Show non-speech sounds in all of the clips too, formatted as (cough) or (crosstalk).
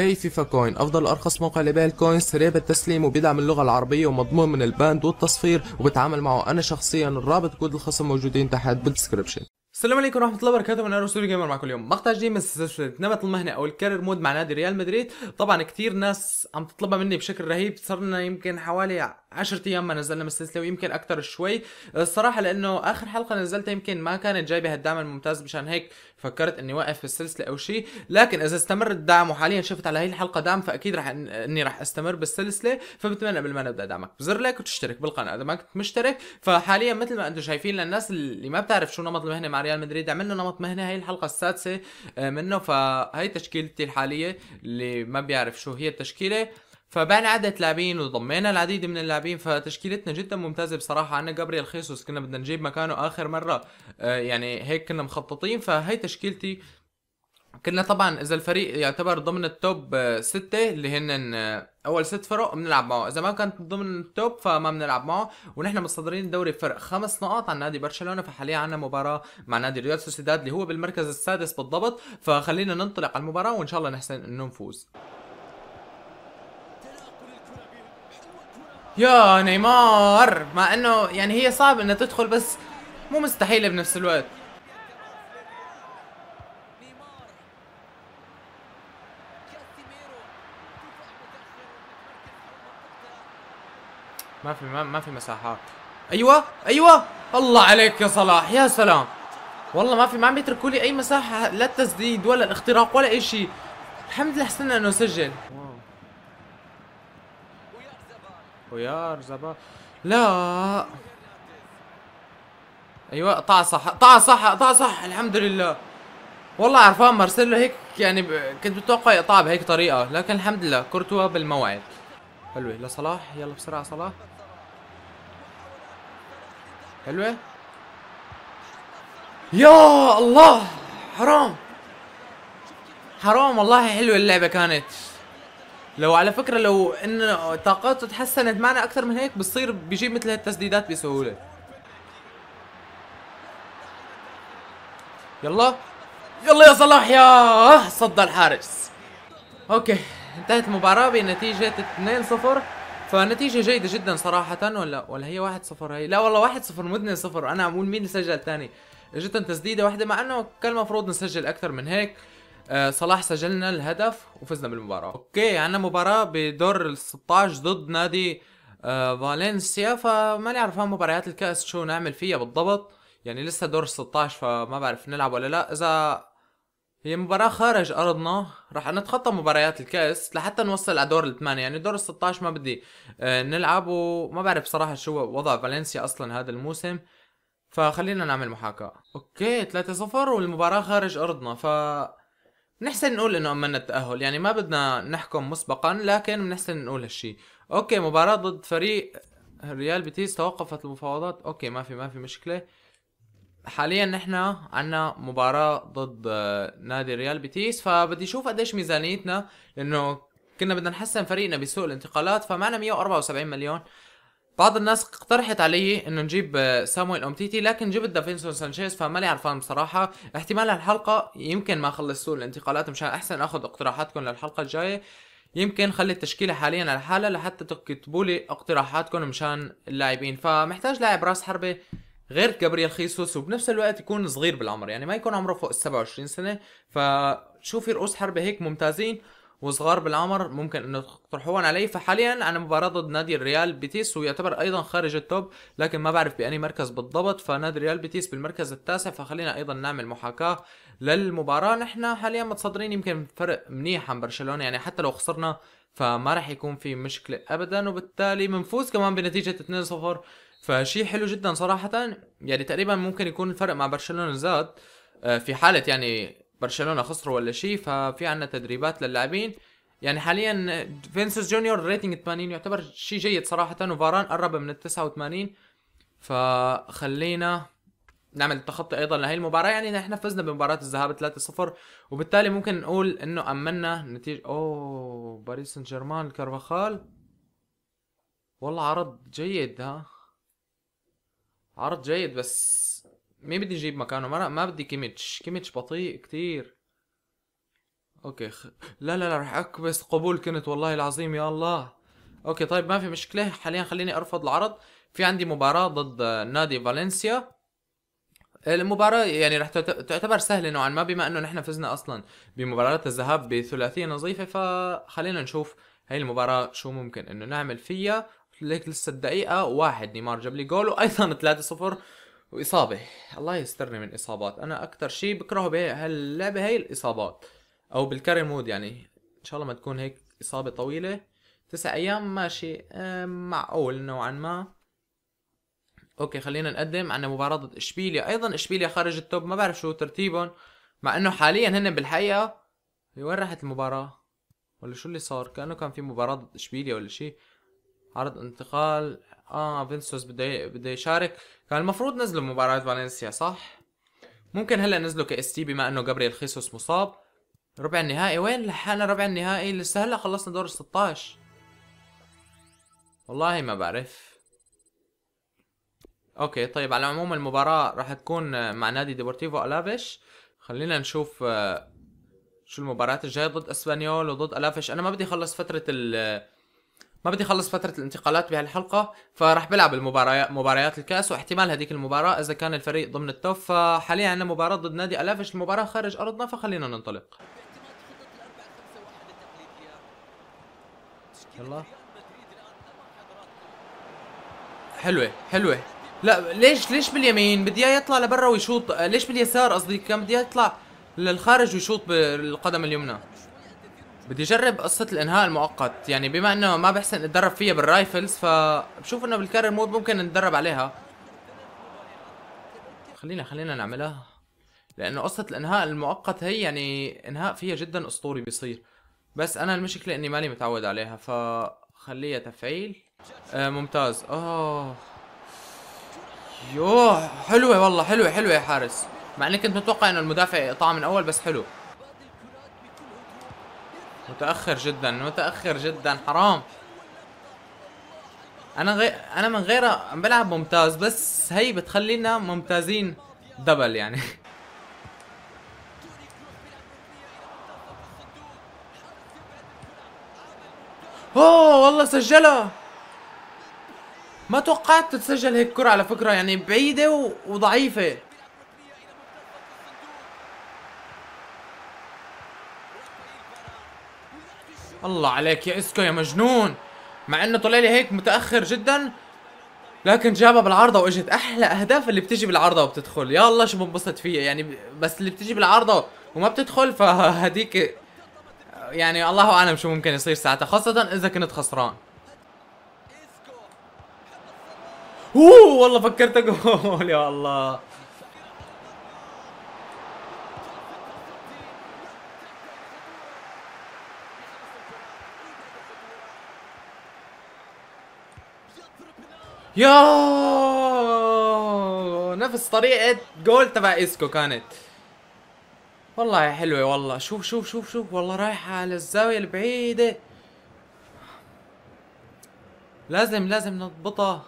اي فيفا كوين افضل ارخص موقع لبيع الكوينز سريع بالتسليم وبيدعم اللغه العربيه ومضمون من الباند والتصفير وبتعامل معه انا شخصيا الرابط كود الخصم موجودين تحت بالدسكربشن السلام عليكم ورحمه الله وبركاته من ارسول جيمر معكم اليوم مقطع جديد من سلسله نمط المهنه او الكارير مود مع نادي ريال مدريد طبعا كثير ناس عم تطلبها مني بشكل رهيب صرنا يمكن حوالي 10 ايام ما نزلنا من السلسله ويمكن اكثر شوي الصراحه لانه اخر حلقه نزلتها يمكن ما كانت جايبه هالدعم الممتاز مشان هيك فكرت اني وقف السلسله او شيء لكن اذا استمر الدعم وحاليا شفت على هي الحلقه دعم فاكيد رح اني رح استمر بالسلسله فبتمنى قبل ما نبدا دعمك بزر لايك وتشترك بالقناه اذا ما كنت مشترك فحاليا مثل ما انتم شايفين للناس اللي ما بتعرف شو نمط المهنه مع ريال مدريد عملنا نمط مهنه هي الحلقه السادسه آه، منه فهي تشكيلتي الحاليه اللي ما بيعرف شو هي التشكيله فبعنا عدة لاعبين وضمينا العديد من اللاعبين فتشكيلتنا جدا ممتازة بصراحة عنا جابريال خيسوس كنا بدنا نجيب مكانه آخر مرة آه يعني هيك كنا مخططين فهي تشكيلتي كنا طبعا اذا الفريق يعتبر ضمن التوب آه، ستة اللي هن آه، اول ست فرق بنلعب معه اذا ما كانت ضمن التوب فما بنلعب معه ونحن مصدرين الدوري بفرق خمس نقاط عن نادي برشلونه فحاليا عنا مباراه مع نادي ريال سوسيداد اللي هو بالمركز السادس بالضبط فخلينا ننطلق على المباراه وان شاء الله نحسن انه نفوز يا نيمار مع انه يعني هي صعب انها تدخل بس مو مستحيله بنفس الوقت ما في ما, ما في مساحات ايوه ايوه الله عليك يا صلاح يا سلام والله ما في ما عم يتركوا لي اي مساحه لا التسديد ولا الاختراق ولا اي شيء الحمد لله حسنا انه سجل زبا لا ايوه طاع صح طاع صح طاع صح الحمد لله والله عرفان مارسيلو هيك يعني كنت متوقع يقطع بهيك طريقه لكن الحمد لله كورتوا بالموعد حلوه لصلاح يلا بسرعه صلاح حلوه يا الله حرام حرام والله حلوه اللعبه كانت لو على فكره لو ان طاقاته تحسنت معنا اكثر من هيك بتصير بيجيب مثل هالتسديدات بسهوله يلا يلا يا صلاح يا صد الحارس اوكي انتهت المباراة بنتيجة 2-0 فنتيجة جيدة جدا صراحة ولا ولا هي 1-0 هي لا والله 1-0 مدني 0 انا عم اقول مين اللي سجل ثاني اجتهم تسديدة واحدة مع انه كان المفروض نسجل اكثر من هيك آه، صلاح سجلنا الهدف وفزنا بالمباراة اوكي عندنا مباراة بدور ال 16 ضد نادي آه، فالنسيا نعرف عرفان مباريات الكأس شو نعمل فيها بالضبط يعني لسه دور 16 فما بعرف نلعب ولا لا اذا هي مباراة خارج ارضنا رح نتخطى مباريات الكأس لحتى نوصل على دور الثمانية يعني دور ال 16 ما بدي آه، نلعب وما بعرف صراحة شو وضع فالنسيا اصلا هذا الموسم فخلينا نعمل محاكاة اوكي 3-0 والمباراة خارج ارضنا ف بنحسن نقول انه امنا التاهل يعني ما بدنا نحكم مسبقا لكن بنحسن نقول هالشيء اوكي مباراه ضد فريق ريال بيتيس توقفت المفاوضات اوكي ما في ما في مشكله حاليا نحن عنا مباراة ضد آه، نادي ريال بيتيس فبدي اشوف قديش ميزانيتنا لانه كنا بدنا نحسن فريقنا بسوق الانتقالات فمعنا 174 مليون بعض الناس اقترحت علي انه نجيب آه، سامويل اومتيتي لكن جبت دافينسون سانشيز فماني عرفان بصراحه احتمال هالحلقه يمكن ما خلصتوا الانتقالات مشان احسن اخذ اقتراحاتكم للحلقه الجايه يمكن خلي التشكيله حاليا على حالها لحتى تكتبوا لي اقتراحاتكم مشان اللاعبين فمحتاج لاعب راس حربه غير جابرييل خيسوس وبنفس الوقت يكون صغير بالعمر يعني ما يكون عمره فوق ال 27 سنه فشوفي رؤوس حربه هيك ممتازين وصغار بالعمر ممكن انه تطرحوهم علي فحاليا انا مباراه ضد نادي الريال بيتيس ويعتبر ايضا خارج التوب لكن ما بعرف بأني مركز بالضبط فنادي الريال بيتيس بالمركز التاسع فخلينا ايضا نعمل محاكاه للمباراه نحن حاليا متصدرين يمكن فرق منيح عن برشلونه يعني حتى لو خسرنا فما راح يكون في مشكله ابدا وبالتالي بنفوز كمان بنتيجه 2-0 فشي حلو جدا صراحه يعني تقريبا ممكن يكون الفرق مع برشلونه زاد آه، في حاله يعني برشلونه خسروا ولا شيء ففي عندنا تدريبات للاعبين يعني حاليا فينسوس جونيور ريتنج 80 يعتبر شيء جيد صراحه وفاران قرب من ال 89 فخلينا نعمل التخطي ايضا لهي المباراه يعني نحن فزنا بمباراه الذهاب 3-0 وبالتالي ممكن نقول انه امنا نتيجه اوه باريس سان جيرمان الكرفخال والله عرض جيد ها عرض جيد بس مين بدي اجيب مكانه ما, ما بدي كيميتش كيميتش بطيء كتير اوكي خ... لا لا لا رح اكبس قبول كنت والله العظيم يا الله اوكي طيب ما في مشكله حاليا خليني ارفض العرض في عندي مباراه ضد نادي فالنسيا المباراة يعني رح تعتبر سهلة نوعا ما بما انه نحن فزنا اصلا بمباراة الذهاب بثلاثية نظيفة فخلينا نشوف هاي المباراة شو ممكن انه نعمل فيها ليك لسه الدقيقة واحد نيمار جاب لي جول وايضا 3-0 واصابه الله يسترني من اصابات انا اكثر شيء بكرهه بهاللعبه هي الاصابات او بالكاري مود يعني ان شاء الله ما تكون هيك اصابه طويله تسع ايام ماشي آه، معقول نوعا ما اوكي خلينا نقدم عنا مباراة ضد اشبيليا ايضا اشبيليا خارج التوب ما بعرف شو ترتيبهم مع انه حاليا هن بالحقيقة وين راحت المباراة ولا شو اللي صار كانه كان في مباراة ضد اشبيليا ولا شيء عرض انتقال اه فينسوس بده بده يشارك كان المفروض نزلوا مباراة فالنسيا صح ممكن هلا نزلوا كاس تي بما انه جابريل خيسوس مصاب ربع النهائي وين لحقنا ربع النهائي لسه هلا خلصنا دور 16 والله ما بعرف اوكي طيب على العموم المباراة راح تكون مع نادي ديبورتيفو الافيش خلينا نشوف آه، شو المباريات الجاية ضد اسبانيول وضد الافيش انا ما بدي اخلص فترة ال ما بدي اخلص فتره الانتقالات بهالحلقه فراح بلعب المباريات مباريات الكاس واحتمال هذيك المباراه اذا كان الفريق ضمن التوب فحاليا عندنا مباراه ضد نادي الافش المباراه خارج ارضنا فخلينا ننطلق يلا حلوه حلوه لا ليش ليش باليمين بدي اياه يطلع لبرا ويشوط ليش باليسار قصدي كان بدي اياه يطلع للخارج ويشوط بالقدم اليمنى بدي اجرب قصة الانهاء المؤقت يعني بما انه ما بحسن اتدرب فيها بالرايفلز فبشوف انه بالكارير مود ممكن نتدرب عليها خلينا خلينا نعملها لانه قصة الانهاء المؤقت هي يعني انهاء فيها جدا اسطوري بيصير بس انا المشكلة اني ماني متعود عليها فخليها تفعيل آه ممتاز اوه يوه حلوة والله حلوة حلوة يا حارس مع اني كنت متوقع انه المدافع يقطعها من اول بس حلو متاخر جدا متاخر جدا حرام انا غير انا من غيرها بلعب ممتاز بس هي بتخلينا ممتازين دبل يعني (laughs) اوه والله سجلها ما توقعت تتسجل هيك كرة على فكرة يعني بعيدة وضعيفة الله عليك يا اسكو يا مجنون مع انه طلع لي هيك متاخر جدا لكن جابها بالعارضة واجت احلى اهداف اللي بتيجي بالعارضة وبتدخل يا الله شو بنبسط فيها يعني بس اللي بتيجي بالعارضة وما بتدخل فهديك يعني الله اعلم شو ممكن يصير ساعتها خاصة اذا كنت خسران اوه والله فكرت جول يا الله يا نفس طريقة جول تبع اسكو كانت والله حلوة والله شوف شوف شوف شوف والله رايحة على الزاوية البعيدة لازم لازم نضبطها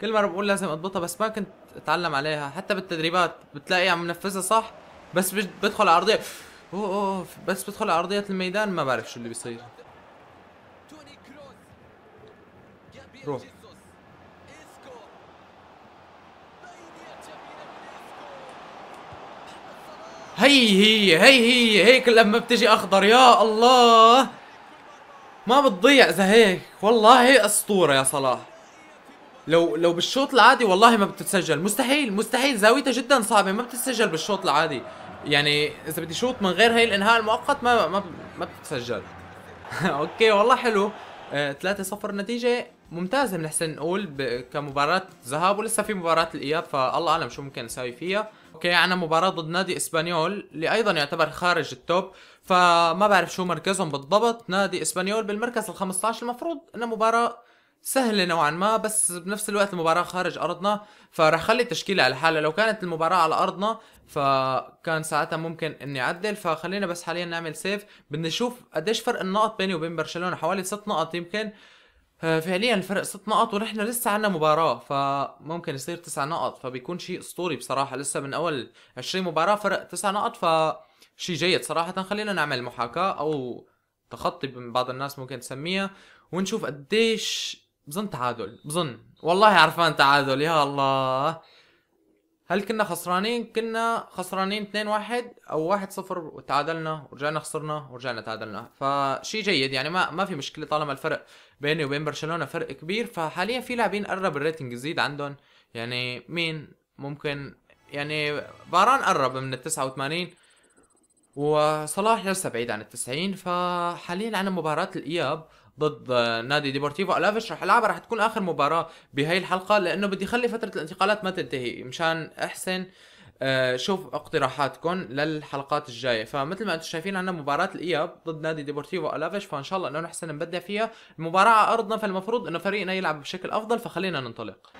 كل مرة بقول لازم اضبطها بس ما كنت اتعلم عليها حتى بالتدريبات بتلاقي عم نفذها صح بس بدخل على ارضية اوه اوه بس بدخل على ارضية الميدان ما بعرف شو اللي بيصير روح هي هي هي هي هيك لما بتجي اخضر يا الله ما بتضيع اذا هيك والله اسطوره يا صلاح لو لو بالشوط العادي والله ما بتتسجل مستحيل مستحيل زاويتها جدا صعبه ما بتتسجل بالشوط العادي يعني اذا بدي شوط من غير هي الانهاء المؤقت ما ما ما بتتسجل (laughs) اوكي والله حلو 3-0 آه، نتيجة ممتازة بنحسن نقول كمباراة ذهاب ولسه في مباراة الإياب فالله أعلم شو ممكن نساوي فيها اوكي عنا مباراة ضد نادي اسبانيول اللي ايضا يعتبر خارج التوب فما بعرف شو مركزهم بالضبط نادي اسبانيول بالمركز ال15 المفروض انه مباراة سهلة نوعا ما بس بنفس الوقت المباراة خارج أرضنا فراح خلي التشكيلة على حالها لو كانت المباراة على أرضنا فكان ساعتها ممكن إني أعدل فخلينا بس حاليا نعمل سيف بدنا نشوف قديش فرق النقط بيني وبين برشلونة حوالي ست نقط يمكن آه، فعليا الفرق ست نقط ونحن لسه عنا مباراة فممكن يصير تسع نقط فبيكون شيء اسطوري بصراحة لسه من اول 20 مباراة فرق تسع نقط فشي جيد صراحة خلينا نعمل محاكاة او تخطي من بعض الناس ممكن تسميها ونشوف قديش بظن تعادل بظن والله عرفان تعادل يا الله هل كنا خسرانين كنا خسرانين 2-1 او 1-0 وتعادلنا ورجعنا خسرنا ورجعنا تعادلنا فشي جيد يعني ما ما في مشكله طالما الفرق بيني وبين برشلونه فرق كبير فحاليا في لاعبين قرب الريتنج يزيد عندهم يعني مين ممكن يعني باران قرب من ال 89 وصلاح لسه بعيد عن ال 90 فحاليا عندنا مباراة الإياب ضد نادي ديبورتيفو الافيش رح العبها رح تكون اخر مباراه بهي الحلقه لانه بدي اخلي فتره الانتقالات ما تنتهي مشان احسن آه، شوف اقتراحاتكم للحلقات الجايه فمثل ما انتم شايفين عندنا مباراه الاياب ضد نادي ديبورتيفو الافيش فان شاء الله انه نحسن نبدع فيها المباراه على ارضنا فالمفروض انه فريقنا يلعب بشكل افضل فخلينا ننطلق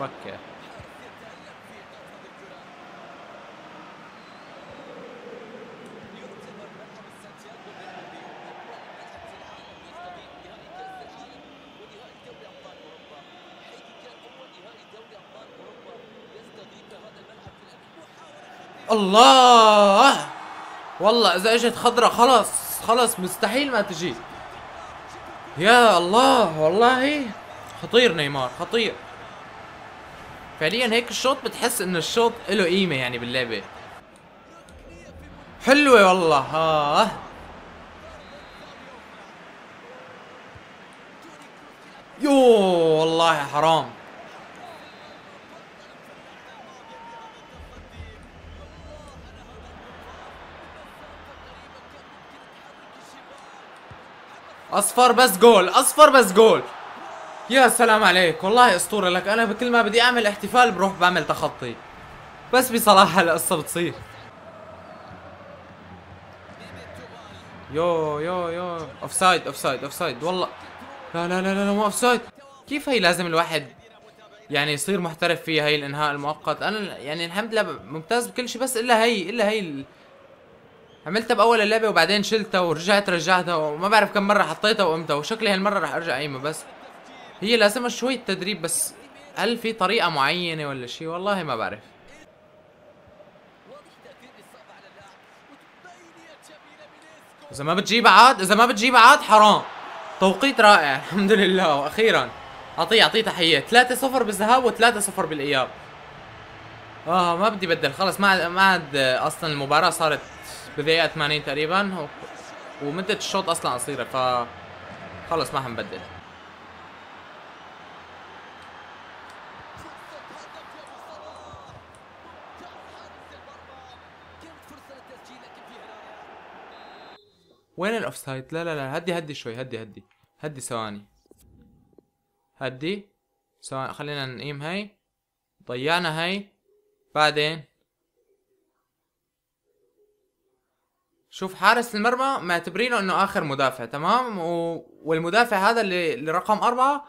مبكر الله والله اذا اجت خضرة خلص خلص مستحيل ما تجي يا الله والله خطير نيمار خطير فعليا هيك الشوط بتحس انه الشوط له قيمة يعني باللعبة حلوة والله ها آه. يو والله حرام اصفر بس جول اصفر بس جول يا سلام عليك والله اسطوره لك انا بكل ما بدي اعمل احتفال بروح بعمل تخطي بس بصراحه القصه بتصير يو يو يو اوف سايد اوف سايد اوف سايد والله لا لا لا لا مو اوف سايد كيف هي لازم الواحد يعني يصير محترف فيها هي الانهاء المؤقت انا يعني الحمد لله ممتاز بكل شيء بس الا هي الا هي عملتها باول اللعبه وبعدين شلتها ورجعت رجعتها وما بعرف كم مره حطيتها وامتى وشكلي هالمره رح ارجع ايمه بس هي لازمها شوي تدريب بس هل في طريقه معينه ولا شيء والله ما بعرف اذا ما بتجيب عاد اذا ما بتجيب عاد حرام توقيت رائع الحمد لله واخيرا اعطيه اعطيه تحيه 3-0 بالذهاب و3-0 بالاياب اه ما بدي بدل خلص ما عاد ما عاد اصلا المباراه صارت بدقيقة 80 تقريبا ومدة الشوط أصلا قصيرة ف خلص ما حنبدل وين الاوف سايد؟ لا لا لا هدي هدي شوي هدي هدي هدي ثواني هدي ثواني خلينا نقيم هاي ضيعنا هاي بعدين شوف حارس المرمى معتبرينه انه اخر مدافع تمام و... والمدافع هذا اللي, لرقم رقم اربعه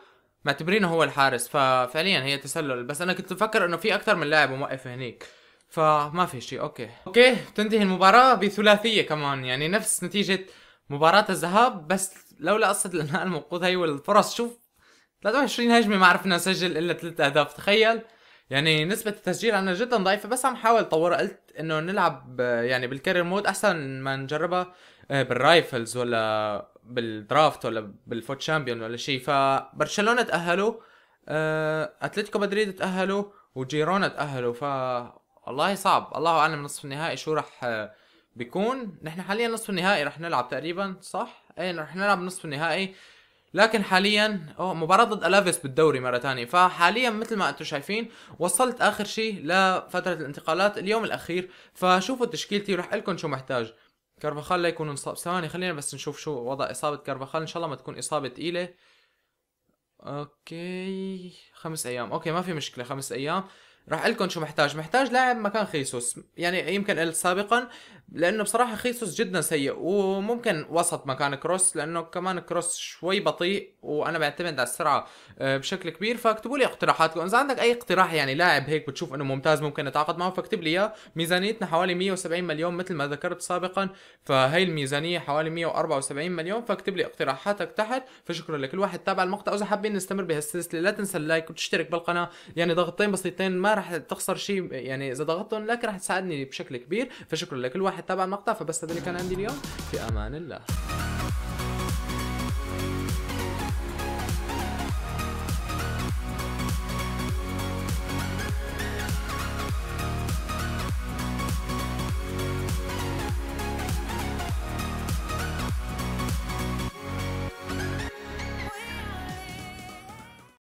معتبرينه هو الحارس ففعليا هي تسلل بس انا كنت مفكر انه في اكثر من لاعب موقف هنيك فما في شيء اوكي اوكي تنتهي المباراه بثلاثيه كمان يعني نفس نتيجه مباراه الذهاب بس لولا قصه الانهاء الموقوت هي والفرص شوف 23 هجمه ما عرفنا نسجل الا ثلاث اهداف تخيل يعني نسبة التسجيل عنا جدا ضعيفة بس عم حاول طورها قلت انه نلعب آه، يعني بالكارير مود احسن ما نجربها آه، بالرايفلز ولا بالدرافت ولا بالفوت شامبيون ولا شيء فبرشلونة تأهلوا آه، اتلتيكو مدريد تأهلوا وجيرونا تأهلوا ف والله صعب الله اعلم نصف النهائي شو رح بيكون نحن حاليا نصف النهائي رح نلعب تقريبا صح؟ ايه رح نلعب نصف النهائي لكن حاليا مباراة ضد الافيس بالدوري مرة ثانية فحاليا مثل ما انتم شايفين وصلت اخر شيء لفترة الانتقالات اليوم الاخير فشوفوا تشكيلتي رح لكم شو محتاج كارفاخال لا يكون انصاب ثواني خلينا بس نشوف شو وضع اصابة كارفاخال ان شاء الله ما تكون اصابة ثقيلة اوكي خمس ايام اوكي ما في مشكله خمس ايام راح اقول لكم شو محتاج محتاج لاعب مكان خيسوس يعني يمكن قلت سابقا لانه بصراحه خيسوس جدا سيء وممكن وسط مكان كروس لانه كمان كروس شوي بطيء وانا بعتمد على السرعه آه، بشكل كبير فاكتبوا لي اقتراحاتكم اذا عندك اي اقتراح يعني لاعب هيك بتشوف انه ممتاز ممكن نتعاقد معه فاكتب لي اياه ميزانيتنا حوالي 170 مليون مثل ما ذكرت سابقا فهي الميزانيه حوالي 174 مليون فاكتب لي اقتراحاتك تحت فشكرا لكل واحد تابع المقطع واذا حابين نستمر بهالسلسله لا تنسى اللايك وتشترك بالقناه يعني ضغطتين بسيطتين ما رح تخسر شيء يعني اذا ضغطتهم لك رح تساعدني بشكل كبير فشكرا لكل واحد تابع المقطع فبس هذا اللي كان عندي اليوم في امان الله